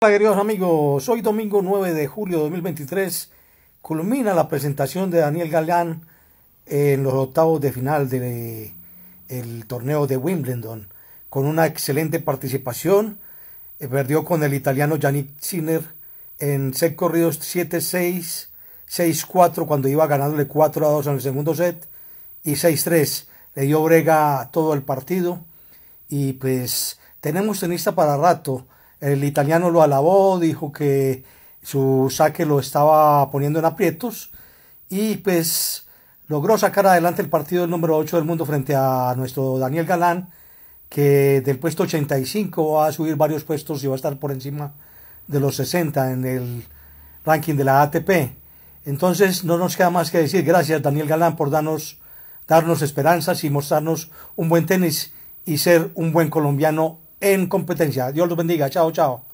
Hola queridos amigos, hoy domingo 9 de julio de 2023 culmina la presentación de Daniel Galán en los octavos de final del torneo de Wimbledon con una excelente participación. Eh, perdió con el italiano Yannick Sinner en set corridos 7-6, 6-4 cuando iba ganándole 4-2 en el segundo set y 6-3. Le dio brega a todo el partido y pues tenemos tenista para rato el italiano lo alabó, dijo que su saque lo estaba poniendo en aprietos y pues logró sacar adelante el partido número 8 del mundo frente a nuestro Daniel Galán, que del puesto 85 va a subir varios puestos y va a estar por encima de los 60 en el ranking de la ATP. Entonces no nos queda más que decir gracias Daniel Galán por darnos, darnos esperanzas y mostrarnos un buen tenis y ser un buen colombiano en competencia. Dios los bendiga. Chao, chao.